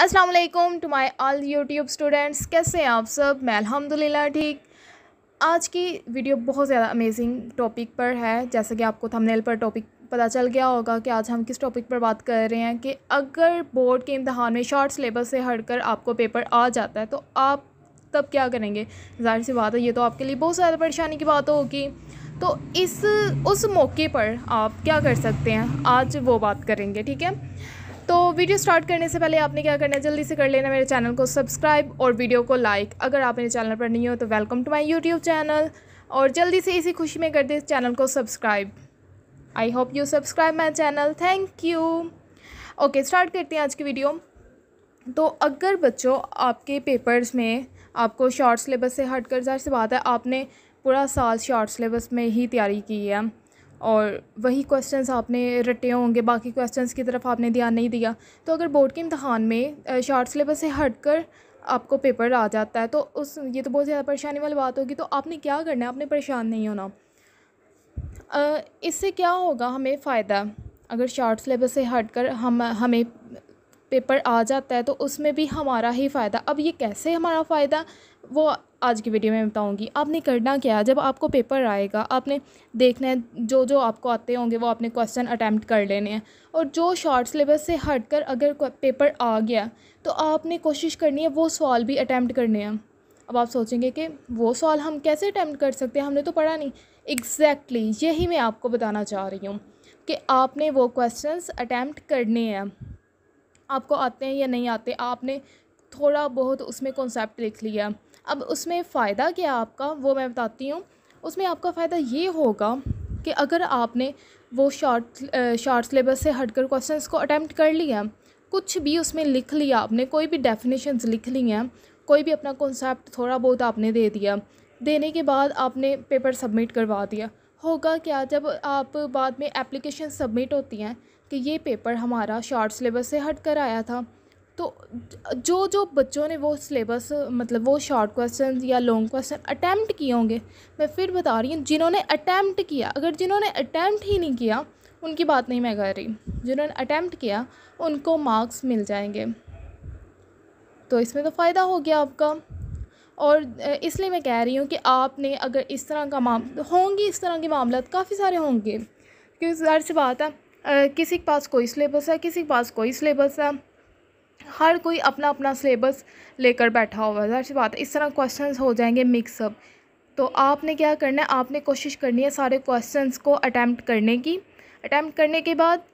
असलकुम to my all YouTube students कैसे हैं आप सब मैं अलहमदिल्ला ठीक आज की वीडियो बहुत ज़्यादा अमेजिंग टॉपिक पर है जैसे कि आपको थंबनेल पर टॉपिक पता चल गया होगा कि आज हम किस टॉपिक पर बात कर रहे हैं कि अगर बोर्ड के इम्तहान में शॉर्ट सिलेबस से हटकर आपको पेपर आ जाता है तो आप तब क्या करेंगे जाहिर सी बात है ये तो आपके लिए बहुत ज़्यादा परेशानी की बात होगी तो इस उस मौके पर आप क्या कर सकते हैं आज वो बात करेंगे ठीक है तो वीडियो स्टार्ट करने से पहले आपने क्या करना है जल्दी से कर लेना मेरे चैनल को सब्सक्राइब और वीडियो को लाइक अगर आप मेरे चैनल पर नहीं हो तो welcome to my YouTube channel और जल्दी से इसी खुशी में कर दे चैनल को subscribe I hope you subscribe my channel thank you okay start करते हैं आज की वीडियो तो अगर बच्चों आपके पेपर्स में आपको शॉर्ट सिलेबस से हट कर जाहिर सी बात है आपने पूरा साल शॉर्ट सिलेबस में ही तैयारी की है और वही क्वेश्चंस आपने रटे होंगे बाकी क्वेश्चंस की तरफ आपने ध्यान नहीं दिया तो अगर बोर्ड के इम्तहान में शार्ट सिलेबस से हट कर आपको पेपर आ जाता है तो उस ये तो बहुत ज़्यादा परेशानी वाली बात होगी तो आपने क्या करना है आपने परेशान नहीं होना इससे क्या होगा हमें फ़ायदा अगर शार्ट सिलेबस से हट कर हम हमें पेपर आ जाता है तो उसमें भी हमारा ही फ़ायदा अब ये कैसे हमारा फ़ायदा वो आज की वीडियो में बताऊंगी आपने करना क्या है जब आपको पेपर आएगा आपने देखना है जो जो आपको आते होंगे वो आपने क्वेश्चन अटैम्प्ट कर लेने हैं और जो शॉर्ट सिलेबस से हट कर अगर पेपर आ गया तो आपने कोशिश करनी है वो सवाल भी अटैम्प्ट करने हैं अब आप सोचेंगे कि वो सवाल हम कैसे अटैम्प्ट कर सकते हैं हमने तो पढ़ा नहीं एग्जैक्टली exactly, यही मैं आपको बताना चाह रही हूँ कि आपने वो क्वेश्चन अटैम्प्ट करने हैं आपको आते हैं या नहीं आते आपने थोड़ा बहुत उसमें कॉन्सेप्ट लिख लिया अब उसमें फ़ायदा क्या आपका वो मैं बताती हूँ उसमें आपका फ़ायदा ये होगा कि अगर आपने वो शॉर्ट शॉर्ट सिलेबस से हटकर क्वेश्चंस को अटैम्प्ट कर लिया कुछ भी उसमें लिख लिया आपने कोई भी डेफिनेशंस लिख ली हैं कोई भी अपना कॉन्सेप्ट थोड़ा बहुत आपने दे दिया देने के बाद आपने पेपर सबमिट करवा दिया होगा क्या जब आप बाद में एप्लीकेशन सबमिट होती हैं कि ये पेपर हमारा शॉर्ट सिलेबस से हट कर आया था तो जो जो बच्चों ने वो सिलेबस मतलब वो शॉर्ट क्वेश्चन या लॉन्ग क्वेश्चन अटैम्प्ट किए होंगे मैं फिर बता रही हूँ जिन्होंने अटैम्प्ट किया अगर जिन्होंने अटैम्प्ट ही नहीं किया उनकी बात नहीं मैं कर रही जिन्होंने अटैम्प्ट किया उनको मार्क्स मिल जाएंगे तो इसमें तो फ़ायदा हो गया आपका और इसलिए मैं कह रही हूँ कि आपने अगर इस तरह का माम होंगी इस तरह के मामला तो काफ़ी सारे होंगे क्योंकि ज़ाहिर सी बात है किसी के पास कोई सिलेबस है किसी के पास कोई सिलेबस है हर कोई अपना अपना सिलेबस लेकर बैठा हुआ है सी बात है इस तरह क्वेश्चंस हो जाएंगे मिक्सअप तो आपने क्या करना है आपने कोशिश करनी है सारे क्वेश्चंस को अटैम्प्ट करने की अटैम्प्ट करने के बाद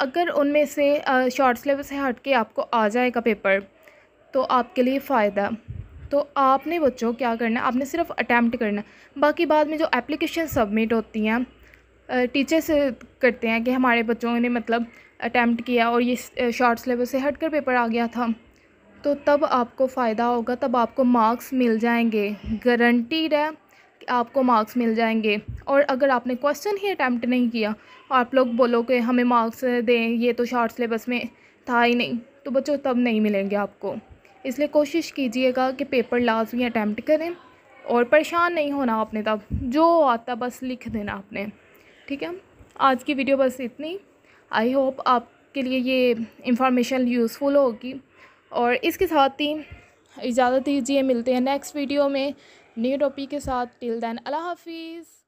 अगर उनमें से शॉर्ट सिलेबस से हट के आपको आ जाएगा पेपर तो आपके लिए फ़ायदा तो आपने बच्चों क्या करना है आपने सिर्फ अटैम्प्ट करना बाकी बाद में जो एप्लीकेशन सबमिट होती हैं टीचर्स करते हैं कि हमारे बच्चों ने मतलब अटैम्प्ट किया और ये शॉर्ट सिलेबस से हट कर पेपर आ गया था तो तब आपको फ़ायदा होगा तब आपको मार्क्स मिल जाएंगे गारंटीड है कि आपको मार्क्स मिल जाएंगे और अगर आपने क्वेश्चन ही अटैम्प्ट नहीं किया आप लोग बोलो कि हमें मार्क्स दें ये तो शॉर्ट सिलेबस में था ही नहीं तो बच्चों तब नहीं मिलेंगे आपको इसलिए कोशिश कीजिएगा कि पेपर लाजमी अटैम्प्ट करें और परेशान नहीं होना आपने तब जो आता बस लिख देना आपने ठीक है आज की वीडियो बस इतनी आई होप आपके लिए ये इंफॉर्मेशन यूज़फुल होगी और इसके साथ ही इजाज़त दीजिए मिलते हैं नेक्स्ट वीडियो में न्यू टॉपिक के साथ टिल दैन अल्लाह हाफिज़